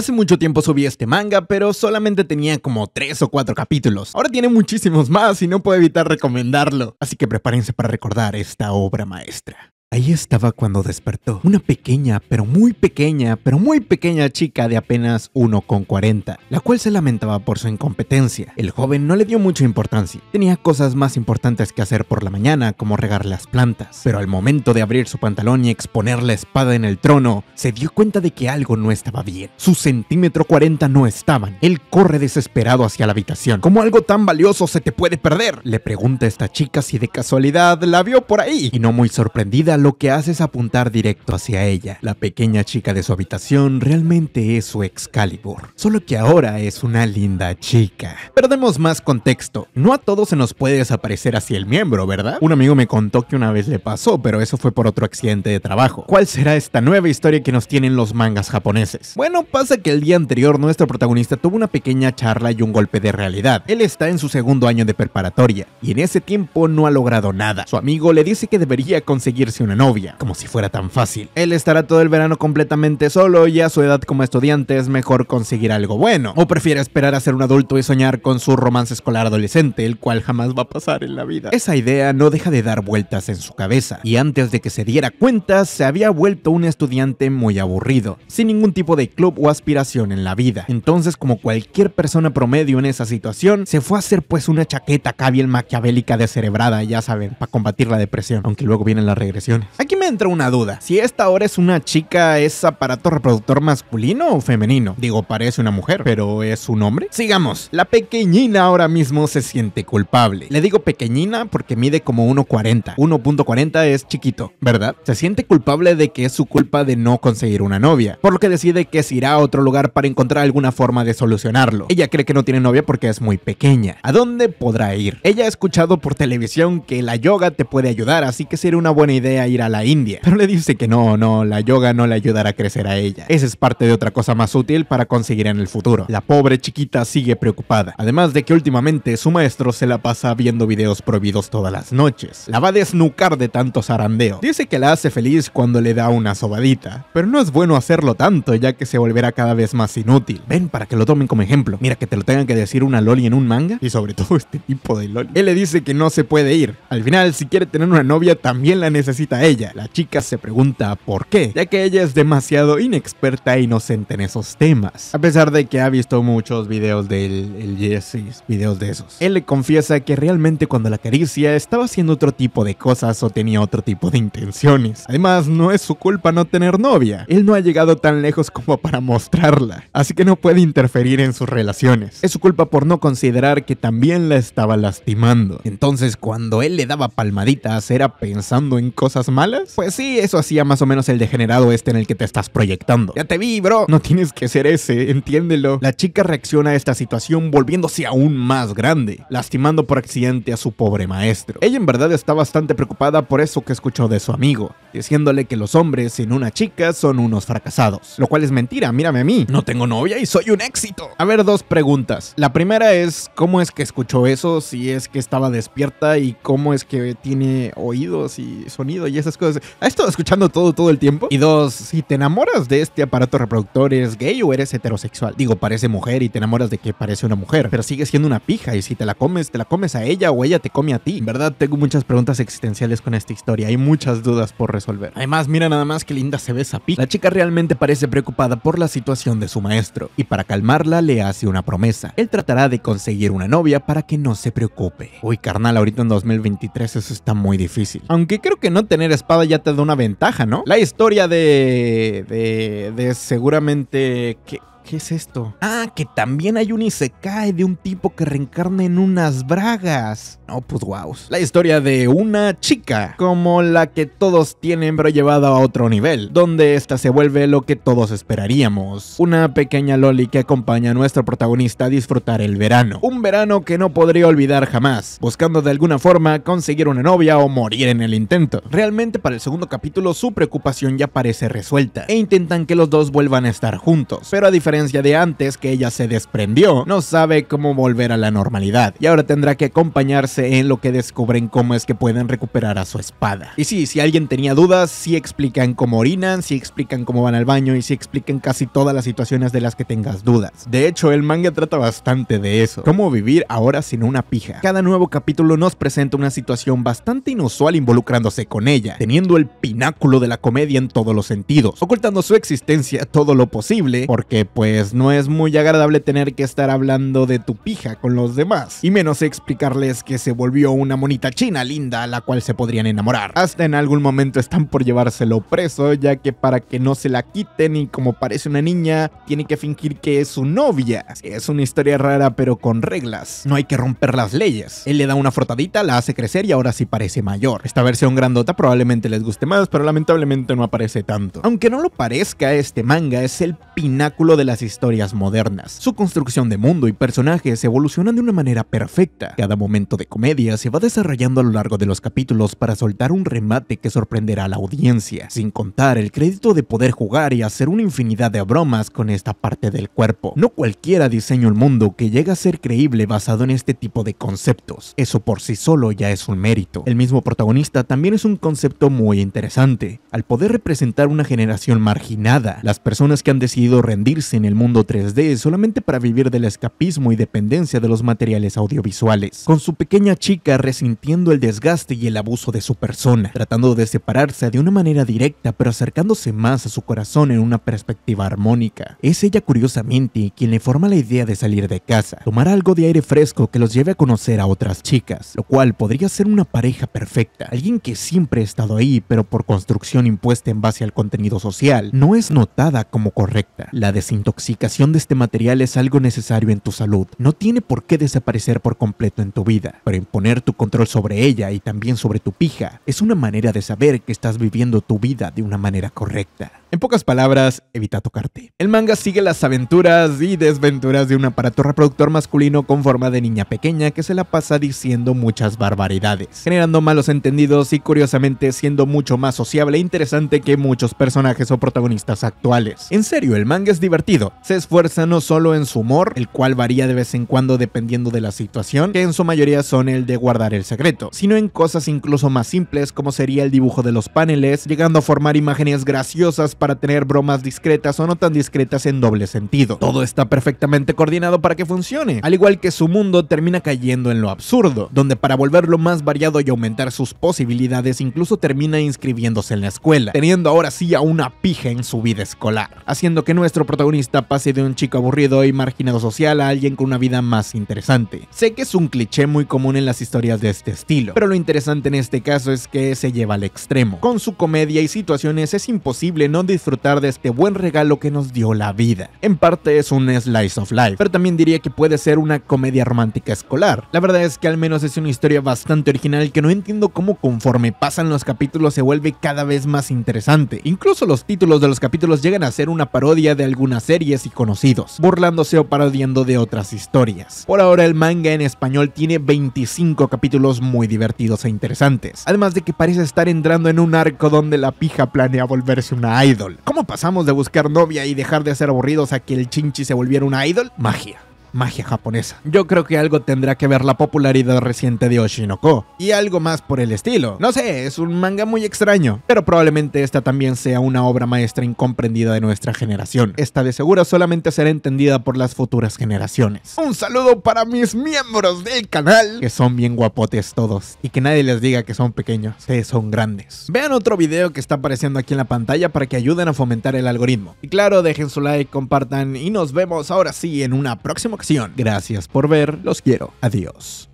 Hace mucho tiempo subí este manga, pero solamente tenía como 3 o 4 capítulos. Ahora tiene muchísimos más y no puedo evitar recomendarlo. Así que prepárense para recordar esta obra maestra. Ahí estaba cuando despertó, una pequeña, pero muy pequeña, pero muy pequeña chica de apenas 1,40, la cual se lamentaba por su incompetencia. El joven no le dio mucha importancia, tenía cosas más importantes que hacer por la mañana, como regar las plantas, pero al momento de abrir su pantalón y exponer la espada en el trono, se dio cuenta de que algo no estaba bien. Su centímetro 40 no estaban. Él corre desesperado hacia la habitación. ¿Cómo algo tan valioso se te puede perder? Le pregunta a esta chica si de casualidad la vio por ahí, y no muy sorprendida lo que hace es apuntar directo hacia ella. La pequeña chica de su habitación realmente es su Excalibur, solo que ahora es una linda chica. Perdemos más contexto, no a todos se nos puede desaparecer así el miembro, ¿verdad? Un amigo me contó que una vez le pasó, pero eso fue por otro accidente de trabajo. ¿Cuál será esta nueva historia que nos tienen los mangas japoneses? Bueno, pasa que el día anterior nuestro protagonista tuvo una pequeña charla y un golpe de realidad. Él está en su segundo año de preparatoria y en ese tiempo no ha logrado nada. Su amigo le dice que debería conseguirse un una novia. Como si fuera tan fácil. Él estará todo el verano completamente solo y a su edad como estudiante es mejor conseguir algo bueno. O prefiere esperar a ser un adulto y soñar con su romance escolar adolescente, el cual jamás va a pasar en la vida. Esa idea no deja de dar vueltas en su cabeza, y antes de que se diera cuenta, se había vuelto un estudiante muy aburrido, sin ningún tipo de club o aspiración en la vida. Entonces, como cualquier persona promedio en esa situación, se fue a hacer pues una chaqueta cabiel maquiavélica cerebrada, ya saben, para combatir la depresión, aunque luego viene la regresión Aquí me entra una duda. Si esta ahora es una chica, ¿es aparato reproductor masculino o femenino? Digo, parece una mujer, pero ¿es un hombre? Sigamos. La pequeñina ahora mismo se siente culpable. Le digo pequeñina porque mide como 1.40. 1.40 es chiquito, ¿verdad? Se siente culpable de que es su culpa de no conseguir una novia, por lo que decide que se irá a otro lugar para encontrar alguna forma de solucionarlo. Ella cree que no tiene novia porque es muy pequeña. ¿A dónde podrá ir? Ella ha escuchado por televisión que la yoga te puede ayudar, así que sería una buena idea ir a la India, pero le dice que no, no, la yoga no le ayudará a crecer a ella. Esa es parte de otra cosa más útil para conseguir en el futuro. La pobre chiquita sigue preocupada, además de que últimamente su maestro se la pasa viendo videos prohibidos todas las noches. La va a desnucar de tanto zarandeo. Dice que la hace feliz cuando le da una sobadita, pero no es bueno hacerlo tanto ya que se volverá cada vez más inútil. Ven para que lo tomen como ejemplo. Mira que te lo tengan que decir una loli en un manga y sobre todo este tipo de loli. Él le dice que no se puede ir. Al final, si quiere tener una novia, también la necesita ella. La chica se pregunta por qué, ya que ella es demasiado inexperta e inocente en esos temas. A pesar de que ha visto muchos videos del el videos de esos. Él le confiesa que realmente cuando la acaricia estaba haciendo otro tipo de cosas o tenía otro tipo de intenciones. Además, no es su culpa no tener novia. Él no ha llegado tan lejos como para mostrarla, así que no puede interferir en sus relaciones. Es su culpa por no considerar que también la estaba lastimando. Entonces, cuando él le daba palmaditas, era pensando en cosas malas? Pues sí, eso hacía más o menos el degenerado este en el que te estás proyectando. Ya te vi, bro. No tienes que ser ese, entiéndelo. La chica reacciona a esta situación volviéndose aún más grande, lastimando por accidente a su pobre maestro. Ella en verdad está bastante preocupada por eso que escuchó de su amigo, diciéndole que los hombres sin una chica son unos fracasados. Lo cual es mentira, mírame a mí. No tengo novia y soy un éxito. A ver, dos preguntas. La primera es, ¿cómo es que escuchó eso? Si es que estaba despierta y cómo es que tiene oídos y sonido y esas cosas. ha estado escuchando todo todo el tiempo? Y dos, si te enamoras de este aparato reproductor, ¿eres gay o eres heterosexual? Digo, parece mujer y te enamoras de que parece una mujer, pero sigue siendo una pija y si te la comes, te la comes a ella o ella te come a ti. En verdad, tengo muchas preguntas existenciales con esta historia. Hay muchas dudas por resolver. Además, mira nada más que linda se ve esa pija. La chica realmente parece preocupada por la situación de su maestro y para calmarla le hace una promesa. Él tratará de conseguir una novia para que no se preocupe. Uy, carnal, ahorita en 2023 eso está muy difícil. Aunque creo que no te tener espada ya te da una ventaja, ¿no? La historia de. de. de seguramente. ¿Qué es esto? Ah, que también hay un Isekai de un tipo que reencarna en unas bragas. No, pues wow. La historia de una chica, como la que todos tienen, pero llevada a otro nivel, donde esta se vuelve lo que todos esperaríamos. Una pequeña loli que acompaña a nuestro protagonista a disfrutar el verano. Un verano que no podría olvidar jamás, buscando de alguna forma conseguir una novia o morir en el intento. Realmente para el segundo capítulo su preocupación ya parece resuelta, e intentan que los dos vuelvan a estar juntos, pero a diferencia de antes que ella se desprendió, no sabe cómo volver a la normalidad y ahora tendrá que acompañarse en lo que descubren cómo es que pueden recuperar a su espada. Y sí, si alguien tenía dudas, si explican cómo orinan, si explican cómo van al baño y si explican casi todas las situaciones de las que tengas dudas. De hecho, el manga trata bastante de eso, cómo vivir ahora sin una pija. Cada nuevo capítulo nos presenta una situación bastante inusual involucrándose con ella, teniendo el pináculo de la comedia en todos los sentidos, ocultando su existencia todo lo posible, porque pues no es muy agradable tener que estar hablando de tu pija con los demás, y menos explicarles que se volvió una monita china linda a la cual se podrían enamorar. Hasta en algún momento están por llevárselo preso, ya que para que no se la quiten y como parece una niña, tiene que fingir que es su novia. Es una historia rara pero con reglas, no hay que romper las leyes. Él le da una frotadita, la hace crecer y ahora sí parece mayor. Esta versión grandota probablemente les guste más, pero lamentablemente no aparece tanto. Aunque no lo parezca, este manga es el pináculo de las historias modernas. Su construcción de mundo y personajes evolucionan de una manera perfecta. Cada momento de comedia se va desarrollando a lo largo de los capítulos para soltar un remate que sorprenderá a la audiencia, sin contar el crédito de poder jugar y hacer una infinidad de bromas con esta parte del cuerpo. No cualquiera diseño el mundo que llega a ser creíble basado en este tipo de conceptos. Eso por sí solo ya es un mérito. El mismo protagonista también es un concepto muy interesante, al poder representar una generación marginada, las personas que han decidido rendirse en el mundo 3D solamente para vivir del escapismo y dependencia de los materiales audiovisuales, con su pequeña chica resintiendo el desgaste y el abuso de su persona, tratando de separarse de una manera directa pero acercándose más a su corazón en una perspectiva armónica. Es ella curiosamente quien le forma la idea de salir de casa, tomar algo de aire fresco que los lleve a conocer a otras chicas, lo cual podría ser una pareja perfecta, alguien que siempre ha estado ahí pero por construcción impuesta en base al contenido social, no es notada como correcta. La desintoxicación de este material es algo necesario en tu salud. No tiene por qué desaparecer por completo en tu vida, pero imponer tu control sobre ella y también sobre tu pija es una manera de saber que estás viviendo tu vida de una manera correcta. En pocas palabras, evita tocarte. El manga sigue las aventuras y desventuras de un aparato reproductor masculino con forma de niña pequeña que se la pasa diciendo muchas barbaridades, generando malos entendidos y curiosamente siendo mucho más sociable e interesante que muchos personajes o protagonistas actuales. En serio, el manga es divertido. Se esfuerza no solo en su humor, el cual varía de vez en cuando dependiendo de la situación, que en su mayoría son el de guardar el secreto, sino en cosas incluso más simples como sería el dibujo de los paneles, llegando a formar imágenes graciosas para tener bromas discretas o no tan discretas en doble sentido. Todo está perfectamente coordinado para que funcione, al igual que su mundo termina cayendo en lo absurdo, donde para volverlo más variado y aumentar sus posibilidades incluso termina inscribiéndose en la escuela, teniendo ahora sí a una pija en su vida escolar, haciendo que nuestro protagonista pase de un chico aburrido y marginado social a alguien con una vida más interesante. Sé que es un cliché muy común en las historias de este estilo, pero lo interesante en este caso es que se lleva al extremo. Con su comedia y situaciones es imposible no disfrutar de este buen regalo que nos dio la vida. En parte es un slice of life, pero también diría que puede ser una comedia romántica escolar. La verdad es que al menos es una historia bastante original que no entiendo cómo conforme pasan los capítulos se vuelve cada vez más interesante. Incluso los títulos de los capítulos llegan a ser una parodia de algunas series y conocidos, burlándose o parodiando de otras historias. Por ahora el manga en español tiene 25 capítulos muy divertidos e interesantes, además de que parece estar entrando en un arco donde la pija planea volverse una idol. ¿Cómo pasamos de buscar novia y dejar de ser aburridos a que el chinchi se volviera una idol? Magia magia japonesa. Yo creo que algo tendrá que ver la popularidad reciente de Oshinoko, y algo más por el estilo. No sé, es un manga muy extraño, pero probablemente esta también sea una obra maestra incomprendida de nuestra generación. Esta de seguro solamente será entendida por las futuras generaciones. Un saludo para mis miembros del canal, que son bien guapotes todos, y que nadie les diga que son pequeños, que son grandes. Vean otro video que está apareciendo aquí en la pantalla para que ayuden a fomentar el algoritmo. Y claro, dejen su like, compartan, y nos vemos ahora sí en una próxima Gracias por ver, los quiero, adiós.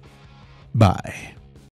Bye.